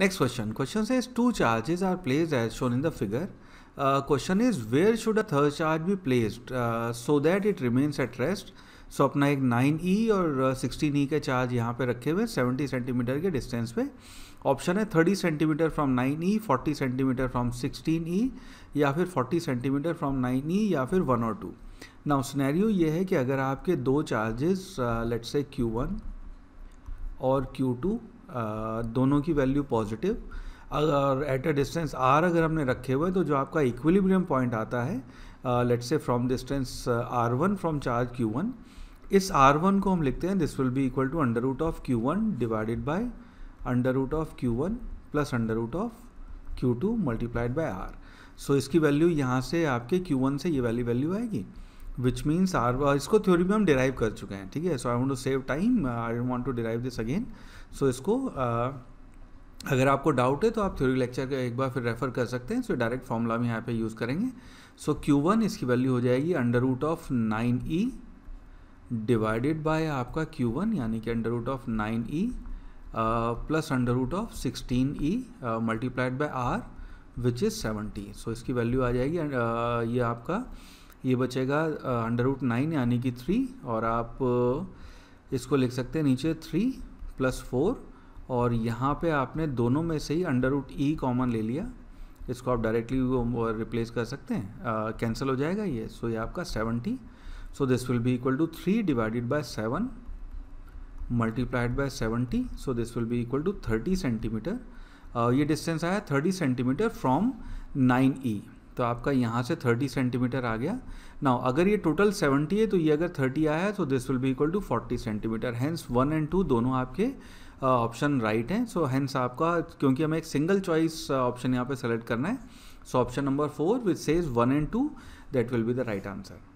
Next question. Question says two charges are placed as shown in the figure. Uh, question is where should a third charge be placed uh, so that it remains at rest. So so, अपना एक 9e और 16e के charge यहाँ पे रखे हुए 70 centimetre के distance पे ऑप्शन है 30 centimetre from 9e 40 centimetre from 16e या फिर 40 सेंटीमीटर फ्रॉम 9e या फिर 1 और 2 नाउ स्नैरियो ये है कि अगर आपके दो चार्जेस लेट्स से Q1 और Q2 दोनों की वैल्यू पॉजिटिव अगर एट अ डिस्टेंस आर अगर हमने रखे हुए तो जो आपका इक्विलिब्रियम पॉइंट आता है let's say from distance r one from charge q one इस आर वन को हम लिखते हैं this will be equal to under root of q one divided by under root of q one plus under root of q two multiplied by r so इसकी value यहाँ से आपके Q one से ये वाली वैल्यू आएगी which means r इसको theory में हम डिराइव कर चुके हैं ठीक है so I want to save time I want to derive this again so इसको uh, अगर आपको डाउट है तो आप थ्योरी लेक्चर का एक बार फिर रेफर कर सकते हैं सो डायरेक्ट फॉर्मूला में यहाँ पे यूज़ करेंगे सो क्यू वन इसकी वैल्यू हो जाएगी under root of nine e divided by आपका क्यू वन यानी कि under root of nine e plus under root of sixteen e multiplied by r which is seventy so इसकी value आ जाएगी uh, ये आपका ये बचेगा अंडर रूट नाइन यानी कि थ्री और आप इसको लिख सकते हैं नीचे थ्री प्लस फोर और यहाँ पे आपने दोनों में से ही अंडर रूट ई कॉमन ले लिया इसको आप डायरेक्टली रिप्लेस कर सकते हैं कैंसिल हो जाएगा ये सो so ये आपका seventy so this will be equal to three divided by seven multiplied by seventy so this will be equal to thirty centimetre ये डिस्टेंस आया thirty centimetre from nine e तो आपका यहाँ से 30 सेंटीमीटर आ गया नाउ अगर ये टोटल 70 है तो ये अगर 30 आया है तो this will be equal to 40 centimetre hence one and two दोनों आपके ऑप्शन uh, राइट हैं सो हैंस आपका क्योंकि हमें एक सिंगल चॉइस ऑप्शन यहाँ पे सेलेक्ट करना है so option number four which says one and two that will be the right answer